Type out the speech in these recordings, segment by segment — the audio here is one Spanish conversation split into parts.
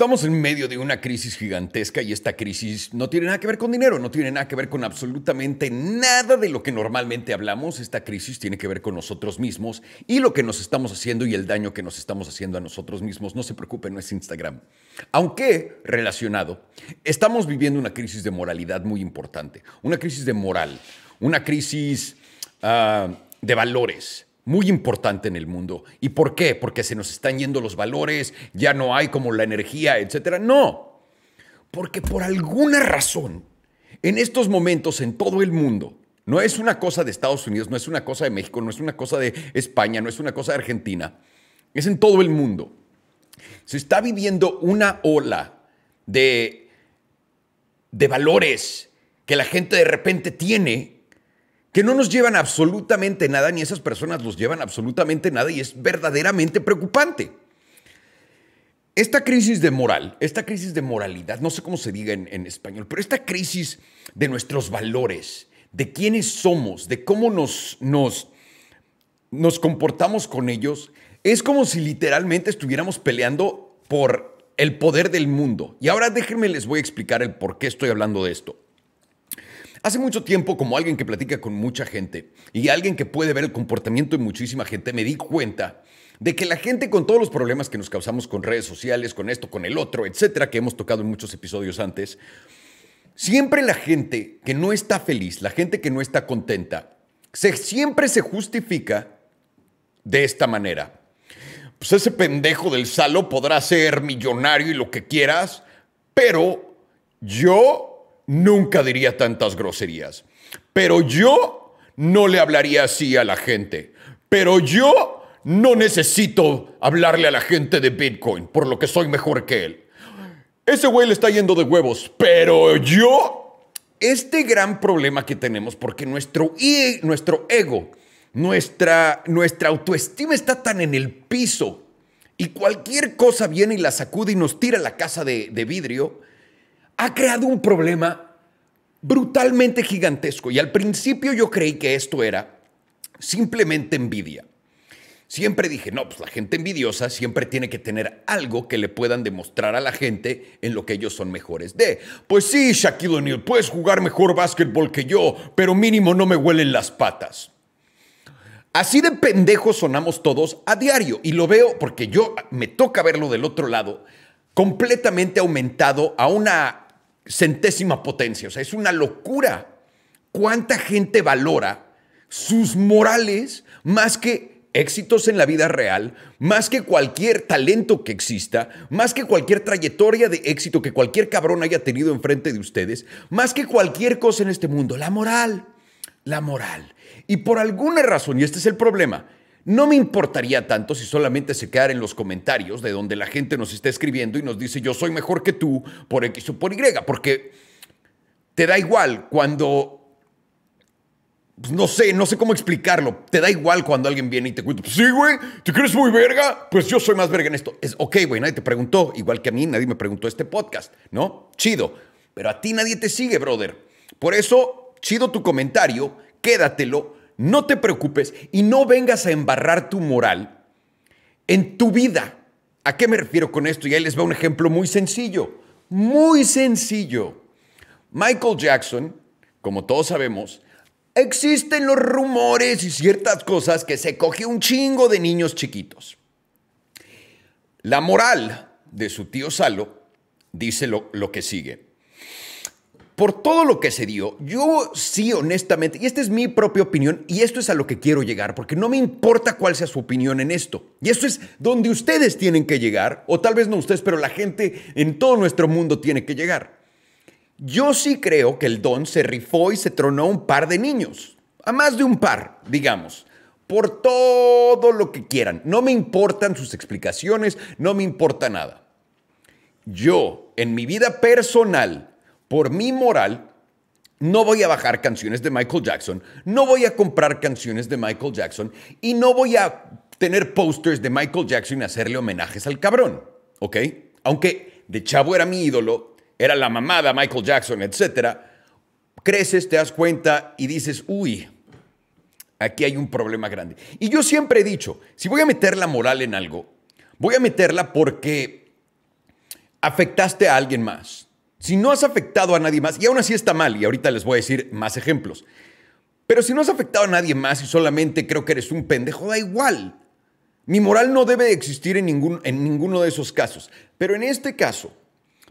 Estamos en medio de una crisis gigantesca y esta crisis no tiene nada que ver con dinero, no tiene nada que ver con absolutamente nada de lo que normalmente hablamos. Esta crisis tiene que ver con nosotros mismos y lo que nos estamos haciendo y el daño que nos estamos haciendo a nosotros mismos. No se preocupe, no es Instagram. Aunque relacionado, estamos viviendo una crisis de moralidad muy importante, una crisis de moral, una crisis ah, de valores muy importante en el mundo. ¿Y por qué? Porque se nos están yendo los valores, ya no hay como la energía, etcétera. No, porque por alguna razón, en estos momentos en todo el mundo, no es una cosa de Estados Unidos, no es una cosa de México, no es una cosa de España, no es una cosa de Argentina, es en todo el mundo. Se está viviendo una ola de, de valores que la gente de repente tiene que no nos llevan absolutamente nada, ni esas personas los llevan absolutamente nada, y es verdaderamente preocupante. Esta crisis de moral, esta crisis de moralidad, no sé cómo se diga en, español, pero esta crisis de nuestros valores, de quiénes somos, de cómo nos, nos, nos comportamos con ellos, es como si literalmente estuviéramos peleando por el poder del mundo. Y ahora déjenme les voy a explicar el por qué estoy hablando de esto. Hace mucho tiempo, como alguien que platica con mucha gente y alguien que puede ver el comportamiento de muchísima gente, me di cuenta de que la gente con todos los problemas que nos causamos con redes sociales, con esto, con el otro, etcétera, que hemos tocado en muchos episodios antes, siempre la gente que no está feliz, la gente que no está contenta, se, siempre se justifica de esta manera. Pues ese pendejo del salo podrá ser millonario y lo que quieras, pero yo nunca diría tantas groserías. Pero yo no le hablaría así a la gente. Pero yo no necesito hablarle a la gente de Bitcoin, por lo que soy mejor que él. Ese güey le está yendo de huevos, pero yo... Este gran problema que tenemos, porque nuestro, y nuestro ego, nuestra, nuestra autoestima está tan en el piso y cualquier cosa viene y la sacude y nos tira la casa de, de vidrio, ha creado un problema brutalmente gigantesco. Y al principio yo creí que esto era simplemente envidia. Siempre dije, no, pues la gente envidiosa siempre tiene que tener algo que le puedan demostrar a la gente en lo que ellos son mejores de. Pues sí, Shaquille O'Neal, puedes jugar mejor básquetbol que yo, pero mínimo no me huelen las patas. Así de pendejos sonamos todos a diario y lo veo porque yo me toca verlo del otro lado, completamente aumentado a una centésima potencia. O sea, es una locura. ¿Cuánta gente valora sus morales más que éxitos en la vida real, más que cualquier talento que exista, más que cualquier trayectoria de éxito que cualquier cabrón haya tenido enfrente de ustedes, más que cualquier cosa en este mundo? La moral. La moral. Y por alguna razón, y este es el problema, no me importaría tanto si solamente se quedara en los comentarios de donde la gente nos está escribiendo y nos dice yo soy mejor que tú por X o por Y, porque te da igual cuando... Pues, no sé, no sé cómo explicarlo. Te da igual cuando alguien viene y te cuenta, sí, güey, ¿te crees muy verga? Pues yo soy más verga en esto. Es, ok, güey, nadie te preguntó, igual que a mí, nadie me preguntó este podcast, ¿no? Chido. Pero a ti nadie te sigue, brother. Por eso, chido tu comentario, quédatelo, no te preocupes y no vengas a embarrar tu moral en tu vida. ¿A qué me refiero con esto? Y ahí les va un ejemplo muy sencillo, muy sencillo. Michael Jackson, como todos sabemos, existen los rumores y ciertas cosas que se coge un chingo de niños chiquitos. La moral de su tío Salo dice lo que sigue por todo lo que se dio, yo sí honestamente, y esta es mi propia opinión, y esto es a lo que quiero llegar, porque no me importa cuál sea su opinión en esto. Y esto es donde ustedes tienen que llegar, o tal vez no ustedes, pero la gente en todo nuestro mundo tiene que llegar. Yo sí creo que el don se rifó y se tronó a un par de niños, a más de un par, digamos por todo lo que quieran. No me importan sus explicaciones, no me importa nada. Yo, en mi vida personal, por mi moral, no voy a bajar canciones de Michael Jackson, no voy a comprar canciones de Michael Jackson y no voy a tener pósters de Michael Jackson y hacerle homenajes al cabrón, ¿ok? Aunque de chavo era mi ídolo, era la mamada Michael Jackson, etc. Creces, te das cuenta y dices, uy, aquí hay un problema grande. Y yo siempre he dicho, si voy a meter la moral en algo, voy a meterla porque afectaste a alguien más si no has afectado a nadie más, y aún así está mal, y ahorita les voy a decir más ejemplos, pero si no has afectado a nadie más y solamente creo que eres un pendejo, da igual. Mi moral no debe existir en, ningún, en ninguno de esos casos. Pero en este caso,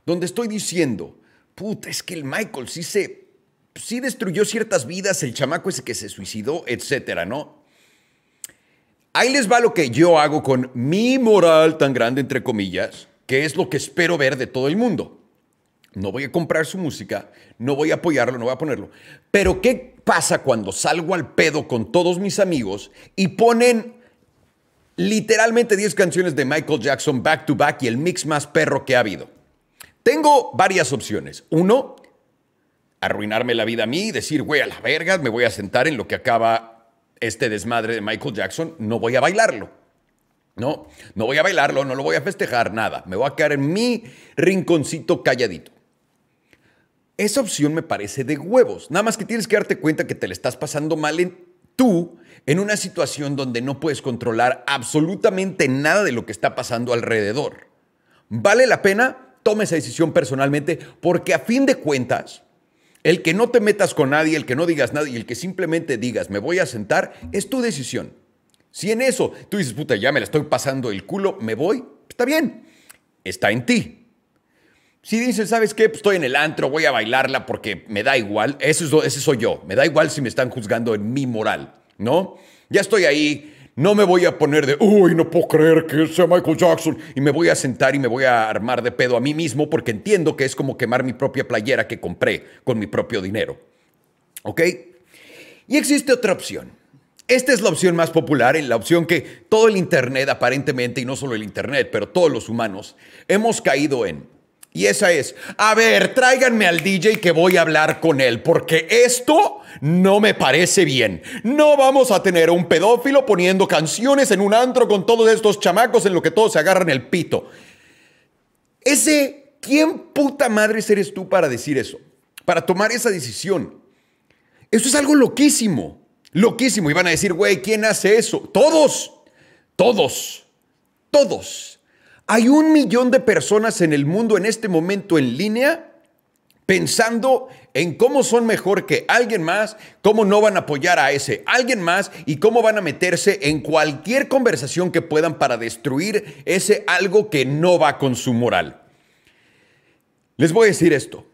donde estoy diciendo, puta, es que el Michael sí se... Sí destruyó ciertas vidas, el chamaco ese que se suicidó, etcétera, ¿no? Ahí les va lo que yo hago con mi moral tan grande, entre comillas, que es lo que espero ver de todo el mundo. No voy a comprar su música, no voy a apoyarlo, no voy a ponerlo. Pero ¿qué pasa cuando salgo al pedo con todos mis amigos y ponen literalmente 10 canciones de Michael Jackson back to back y el mix más perro que ha habido? Tengo varias opciones. Uno, arruinarme la vida a mí y decir, güey, a la verga, me voy a sentar en lo que acaba este desmadre de Michael Jackson, no voy a bailarlo. No, no voy a bailarlo, no lo voy a festejar, nada. Me voy a quedar en mi rinconcito calladito. Esa opción me parece de huevos. Nada más que tienes que darte cuenta que te le estás pasando mal en tú en una situación donde no puedes controlar absolutamente nada de lo que está pasando alrededor. ¿Vale la pena? Toma esa decisión personalmente porque a fin de cuentas, el que no te metas con nadie, el que no digas nada y el que simplemente digas me voy a sentar, es tu decisión. Si en eso tú dices, puta, ya me la estoy pasando el culo, me voy, está bien, está en ti. Si dicen, ¿sabes qué? Pues estoy en el antro, voy a bailarla porque me da igual. Eso es, ese soy yo. Me da igual si me están juzgando en mi moral, ¿no? Ya estoy ahí. No me voy a poner de, uy, no puedo creer que sea Michael Jackson. Y me voy a sentar y me voy a armar de pedo a mí mismo porque entiendo que es como quemar mi propia playera que compré con mi propio dinero. ¿Ok? Y existe otra opción. Esta es la opción más popular, la opción que todo el Internet aparentemente, y no solo el Internet, pero todos los humanos, hemos caído en y esa es, a ver, tráiganme al DJ que voy a hablar con él, porque esto no me parece bien. No vamos a tener un pedófilo poniendo canciones en un antro con todos estos chamacos en lo que todos se agarran el pito. Ese, ¿quién puta madre eres tú para decir eso? Para tomar esa decisión. Eso es algo loquísimo. Loquísimo. Y van a decir, güey, ¿quién hace eso? Todos. Todos. Todos. Hay un millón de personas en el mundo en este momento en línea pensando en cómo son mejor que alguien más, cómo no van a apoyar a ese alguien más y cómo van a meterse en cualquier conversación que puedan para destruir ese algo que no va con su moral. Les voy a decir esto.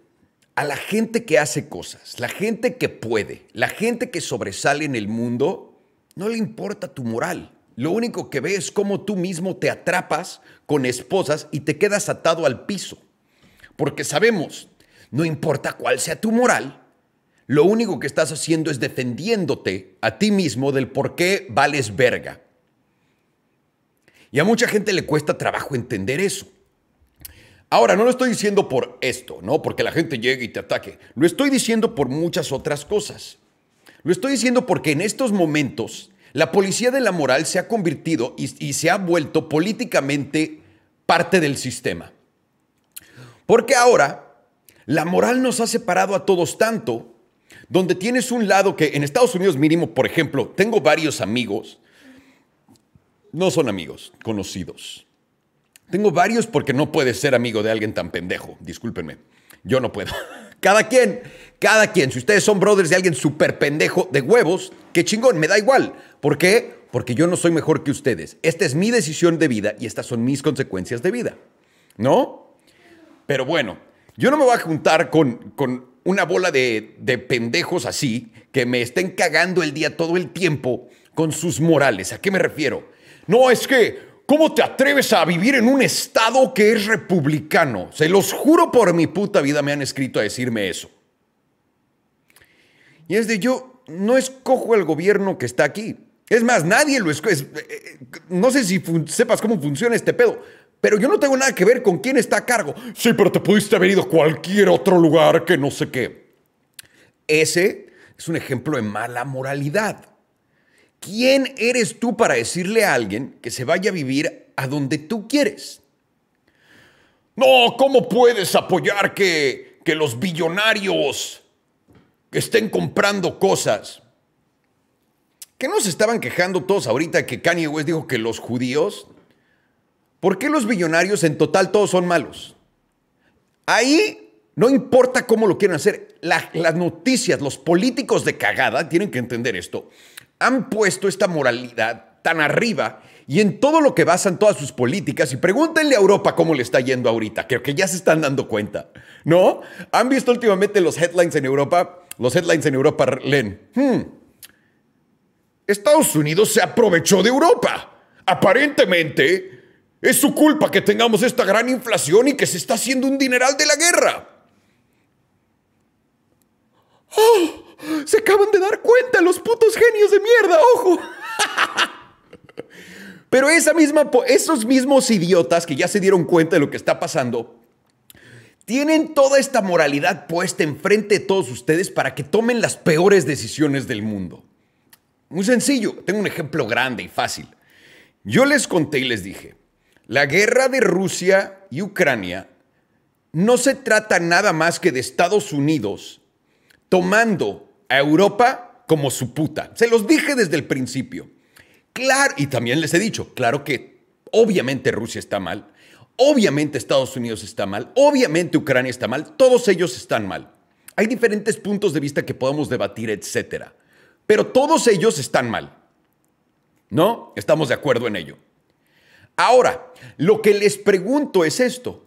A la gente que hace cosas, la gente que puede, la gente que sobresale en el mundo, no le importa tu moral. Lo único que ve es cómo tú mismo te atrapas con esposas y te quedas atado al piso. Porque sabemos, no importa cuál sea tu moral, lo único que estás haciendo es defendiéndote a ti mismo del por qué vales verga. Y a mucha gente le cuesta trabajo entender eso. Ahora, no lo estoy diciendo por esto, ¿no? Porque la gente llegue y te ataque. Lo estoy diciendo por muchas otras cosas. Lo estoy diciendo porque en estos momentos la policía de la moral se ha convertido y, se ha vuelto políticamente parte del sistema. Porque ahora la moral nos ha separado a todos tanto, donde tienes un lado que en Estados Unidos mínimo, por ejemplo, tengo varios amigos, no son amigos, conocidos. Tengo varios porque no puedes ser amigo de alguien tan pendejo, discúlpenme, yo no puedo. Cada quien, cada quien. Si ustedes son brothers de alguien súper pendejo de huevos, qué chingón, me da igual. ¿Por qué? Porque yo no soy mejor que ustedes. Esta es mi decisión de vida y estas son mis consecuencias de vida. ¿No? Pero bueno, yo no me voy a juntar con, una bola de, de pendejos así que me estén cagando el día todo el tiempo con sus morales. ¿A qué me refiero? No, es que ¿Cómo te atreves a vivir en un estado que es republicano? Se los juro por mi puta vida me han escrito a decirme eso. Y es de yo no escojo el gobierno que está aquí. Es más, nadie lo escoge. Es, eh, eh, no sé si sepas cómo funciona este pedo, pero yo no tengo nada que ver con quién está a cargo. Sí, pero te pudiste haber ido a cualquier otro lugar que no sé qué. Ese es un ejemplo de mala moralidad. ¿Quién eres tú para decirle a alguien que se vaya a vivir a donde tú quieres? No, ¿cómo puedes apoyar que, los billonarios estén comprando cosas? ¿Qué nos estaban quejando todos ahorita que Kanye West dijo que los judíos? ¿Por qué los billonarios en total todos son malos? Ahí no importa cómo lo quieran hacer. las noticias, los políticos de cagada tienen que entender esto han puesto esta moralidad tan arriba y en todo lo que basan todas sus políticas. Y pregúntenle a Europa cómo le está yendo ahorita, creo que ya se están dando cuenta, ¿no? ¿Han visto últimamente los headlines en Europa? Los headlines en Europa leen, hmm, Estados Unidos se aprovechó de Europa. Aparentemente, es su culpa que tengamos esta gran inflación y que se está haciendo un dineral de la guerra. ¡Ah! Se acaban de dar cuenta los putos genios de mierda, ojo. Pero esa misma, esos mismos idiotas que ya se dieron cuenta de lo que está pasando, tienen toda esta moralidad puesta enfrente de todos ustedes para que tomen las peores decisiones del mundo. Muy sencillo, tengo un ejemplo grande y fácil. Yo les conté y les dije, la guerra de Rusia y Ucrania no se trata nada más que de Estados Unidos tomando a Europa como su puta. Se los dije desde el principio. Claro, y también les he dicho, claro que obviamente Rusia está mal, obviamente Estados Unidos está mal, obviamente Ucrania está mal, todos ellos están mal. Hay diferentes puntos de vista que podemos debatir, etcétera. Pero todos ellos están mal. ¿No? Estamos de acuerdo en ello. Ahora, lo que les pregunto es esto.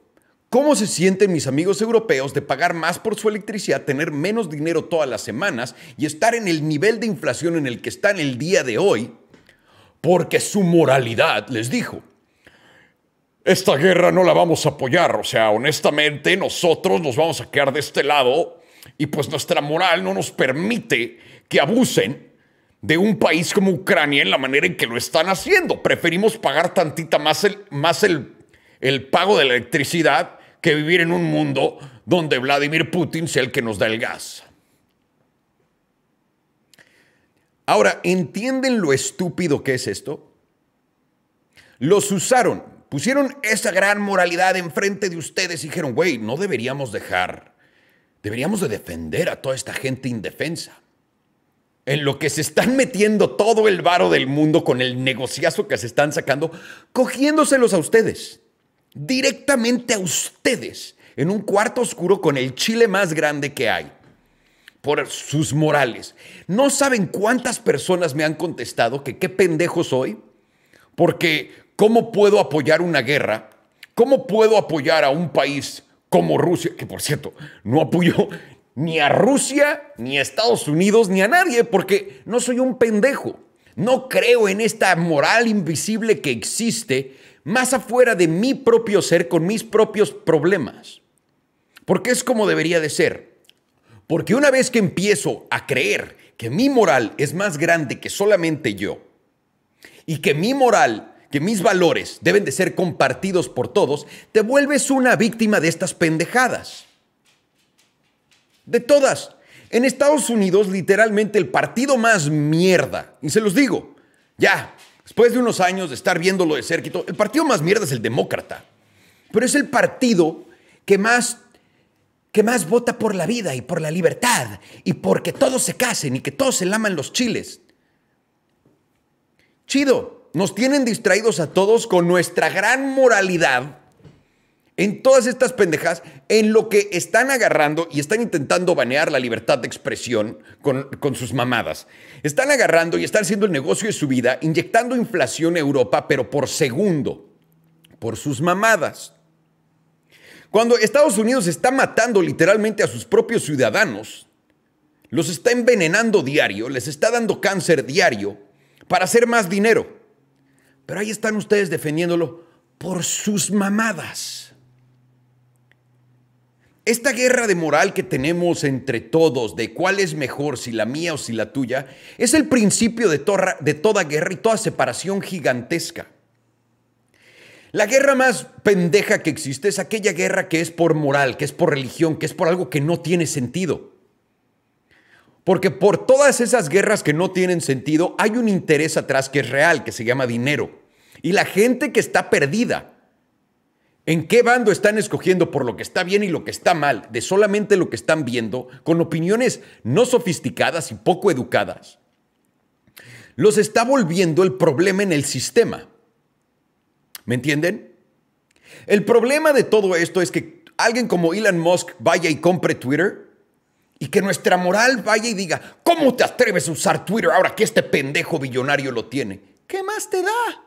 ¿Cómo se sienten mis amigos europeos de pagar más por su electricidad, tener menos dinero todas las semanas y estar en el nivel de inflación en el que están el día de hoy? Porque su moralidad les dijo, esta guerra no la vamos a apoyar, o sea, honestamente nosotros nos vamos a quedar de este lado y pues nuestra moral no nos permite que abusen de un país como Ucrania en la manera en que lo están haciendo. Preferimos pagar tantita más el, más el, el pago de la electricidad que vivir en un mundo donde Vladimir Putin sea el que nos da el gas. Ahora, ¿entienden lo estúpido que es esto? Los usaron, pusieron esa gran moralidad enfrente de ustedes y dijeron, güey, no deberíamos dejar, deberíamos de defender a toda esta gente indefensa. En lo que se están metiendo todo el varo del mundo con el negociazo que se están sacando, cogiéndoselos a ustedes directamente a ustedes en un cuarto oscuro con el chile más grande que hay por sus morales. No saben cuántas personas me han contestado que qué pendejo soy, porque ¿cómo puedo apoyar una guerra? ¿Cómo puedo apoyar a un país como Rusia? Que por cierto, no apoyo ni a Rusia, ni a Estados Unidos, ni a nadie, porque no soy un pendejo. No creo en esta moral invisible que existe más afuera de mi propio ser con mis propios problemas. Porque es como debería de ser. Porque una vez que empiezo a creer que mi moral es más grande que solamente yo y que mi moral, que mis valores deben de ser compartidos por todos, te vuelves una víctima de estas pendejadas. De todas. En Estados Unidos, literalmente, el partido más mierda, y se los digo, ya, Después de unos años de estar viéndolo de cerca, el partido más mierda es el demócrata, pero es el partido que más, que más vota por la vida y por la libertad y porque todos se casen y que todos se laman los chiles. Chido, nos tienen distraídos a todos con nuestra gran moralidad en todas estas pendejas, en lo que están agarrando y están intentando banear la libertad de expresión con, con, sus mamadas. Están agarrando y están haciendo el negocio de su vida, inyectando inflación a Europa, pero por segundo, por sus mamadas. Cuando Estados Unidos está matando literalmente a sus propios ciudadanos, los está envenenando diario, les está dando cáncer diario para hacer más dinero. Pero ahí están ustedes defendiéndolo por sus mamadas. Esta guerra de moral que tenemos entre todos, de cuál es mejor, si la mía o si la tuya, es el principio de, toda guerra y toda separación gigantesca. La guerra más pendeja que existe es aquella guerra que es por moral, que es por religión, que es por algo que no tiene sentido. Porque por todas esas guerras que no tienen sentido hay un interés atrás que es real, que se llama dinero. Y la gente que está perdida ¿En qué bando están escogiendo por lo que está bien y lo que está mal, de solamente lo que están viendo, con opiniones no sofisticadas y poco educadas? Los está volviendo el problema en el sistema. ¿Me entienden? El problema de todo esto es que alguien como Elon Musk vaya y compre Twitter y que nuestra moral vaya y diga, ¿cómo te atreves a usar Twitter ahora que este pendejo billonario lo tiene? ¿Qué más te da?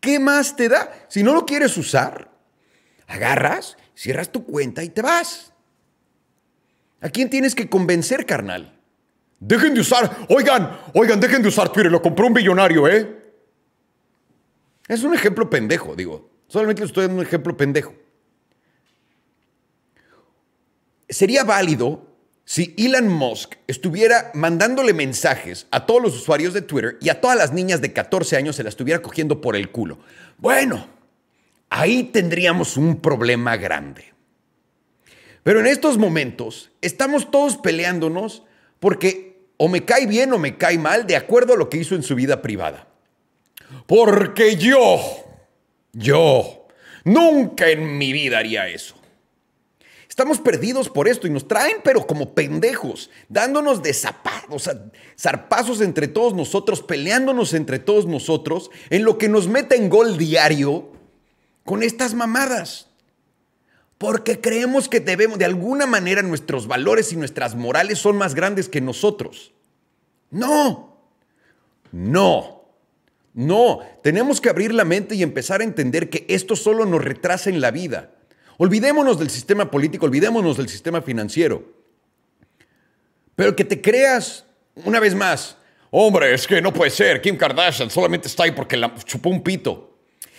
¿Qué más te da? Si no lo quieres usar, agarras, cierras tu cuenta y te vas. ¿A quién tienes que convencer, carnal? Dejen de usar, oigan, oigan, dejen de usar Twitter, lo compró un millonario, ¿eh? Es un ejemplo pendejo, digo. Solamente estoy dando un ejemplo pendejo. Sería válido si Elon Musk estuviera mandándole mensajes a todos los usuarios de Twitter y a todas las niñas de 14 años se las estuviera cogiendo por el culo. Bueno, ahí tendríamos un problema grande. Pero en estos momentos estamos todos peleándonos porque o me cae bien o me cae mal de acuerdo a lo que hizo en su vida privada. Porque yo, yo, nunca en mi vida haría eso. Estamos perdidos por esto y nos traen, pero como pendejos, dándonos de zarpazos entre todos nosotros, peleándonos entre todos nosotros, en lo que nos mete en gol diario con estas mamadas. Porque creemos que debemos, de alguna manera, nuestros valores y nuestras morales son más grandes que nosotros. No, no, no. Tenemos que abrir la mente y empezar a entender que esto solo nos retrasa en la vida Olvidémonos del sistema político, olvidémonos del sistema financiero. Pero que te creas, una vez más, hombre, es que no puede ser, Kim Kardashian solamente está ahí porque la chupó un pito.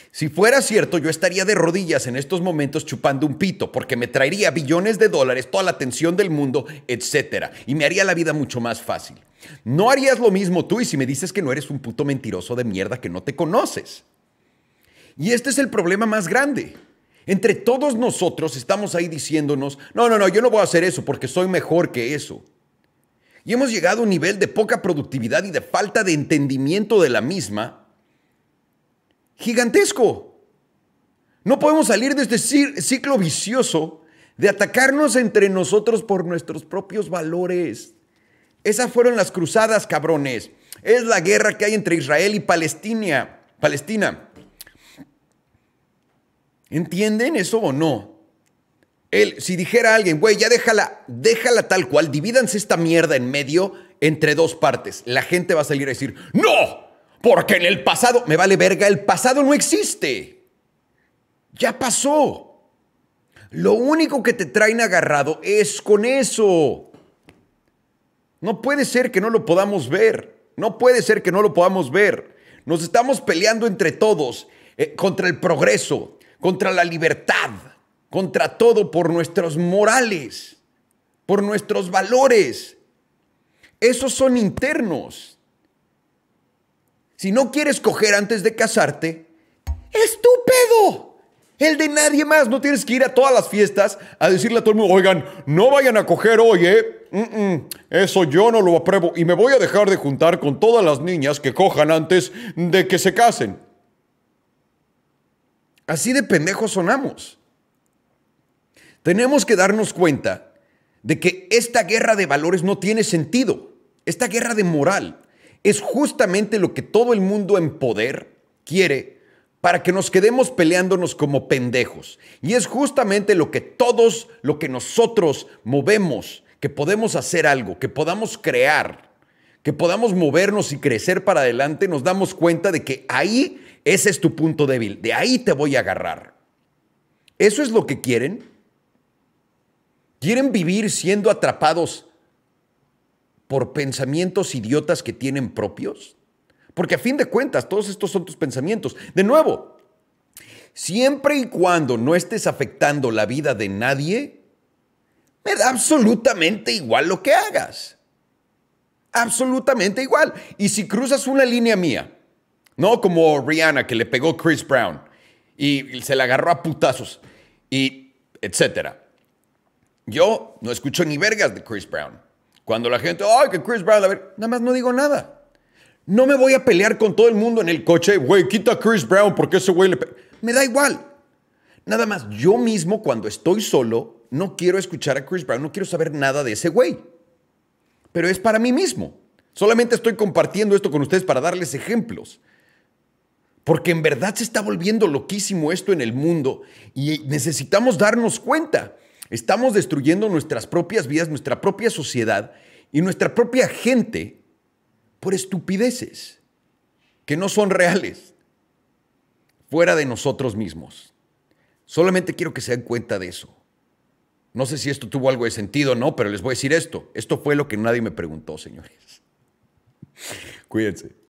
Si fuera cierto, yo estaría de rodillas en estos momentos chupando un pito, porque me traería billones de dólares, toda la atención del mundo, etcétera, y me haría la vida mucho más fácil. No harías lo mismo tú y si me dices que no eres un puto mentiroso de mierda que no te conoces. Y este es el problema más grande. Entre todos nosotros estamos ahí diciéndonos, no, no, no, yo no voy a hacer eso porque soy mejor que eso. Y hemos llegado a un nivel de poca productividad y de falta de entendimiento de la misma gigantesco. No podemos salir de este ciclo vicioso de atacarnos entre nosotros por nuestros propios valores. Esas fueron las cruzadas, cabrones. Es la guerra que hay entre Israel y Palestina. Palestina. ¿Entienden eso o no? El si dijera a alguien, güey, ya déjala, déjala tal cual, divídanse esta mierda en medio entre dos partes. La gente va a salir a decir, no, porque en el pasado, me vale verga, el pasado no existe. Ya pasó. Lo único que te traen agarrado es con eso. No puede ser que no lo podamos ver. No puede ser que no lo podamos ver. Nos estamos peleando entre todos eh, contra el progreso, contra la libertad, contra todo por nuestros morales, por nuestros valores. Esos son internos. Si no quieres coger antes de casarte, estúpido. El de nadie más. No tienes que ir a todas las fiestas a decirle a todo el mundo, oigan, no vayan a coger hoy, ¿eh? eso yo no lo apruebo. Y me voy a dejar de juntar con todas las niñas que cojan antes de que se casen. Así de pendejos sonamos. Tenemos que darnos cuenta de que esta guerra de valores no tiene sentido. Esta guerra de moral es justamente lo que todo el mundo en poder quiere para que nos quedemos peleándonos como pendejos. Y es justamente lo que todos, lo que nosotros movemos, que podemos hacer algo, que podamos crear, que podamos movernos y crecer para adelante, nos damos cuenta de que ahí ese es tu punto débil. De ahí te voy a agarrar. ¿Eso es lo que quieren? ¿Quieren vivir siendo atrapados por pensamientos idiotas que tienen propios? Porque a fin de cuentas, todos estos son tus pensamientos. De nuevo, siempre y cuando no estés afectando la vida de nadie, me da absolutamente igual lo que hagas. Absolutamente igual. Y si cruzas una línea mía, no como Rihanna, que le pegó Chris Brown y se le agarró a putazos y etcétera. Yo no escucho ni vergas de Chris Brown. Cuando la gente, ay, que Chris Brown, a ver, nada más no digo nada. No me voy a pelear con todo el mundo en el coche, güey, quita a Chris Brown porque ese güey le... Me da igual. Nada más, yo mismo cuando estoy solo, no quiero escuchar a Chris Brown, no quiero saber nada de ese güey. Pero es para mí mismo. Solamente estoy compartiendo esto con ustedes para darles ejemplos porque en verdad se está volviendo loquísimo esto en el mundo y necesitamos darnos cuenta. Estamos destruyendo nuestras propias vidas, nuestra propia sociedad y nuestra propia gente por estupideces que no son reales, fuera de nosotros mismos. Solamente quiero que se den cuenta de eso. No sé si esto tuvo algo de sentido o no, pero les voy a decir esto. Esto fue lo que nadie me preguntó, señores. Cuídense.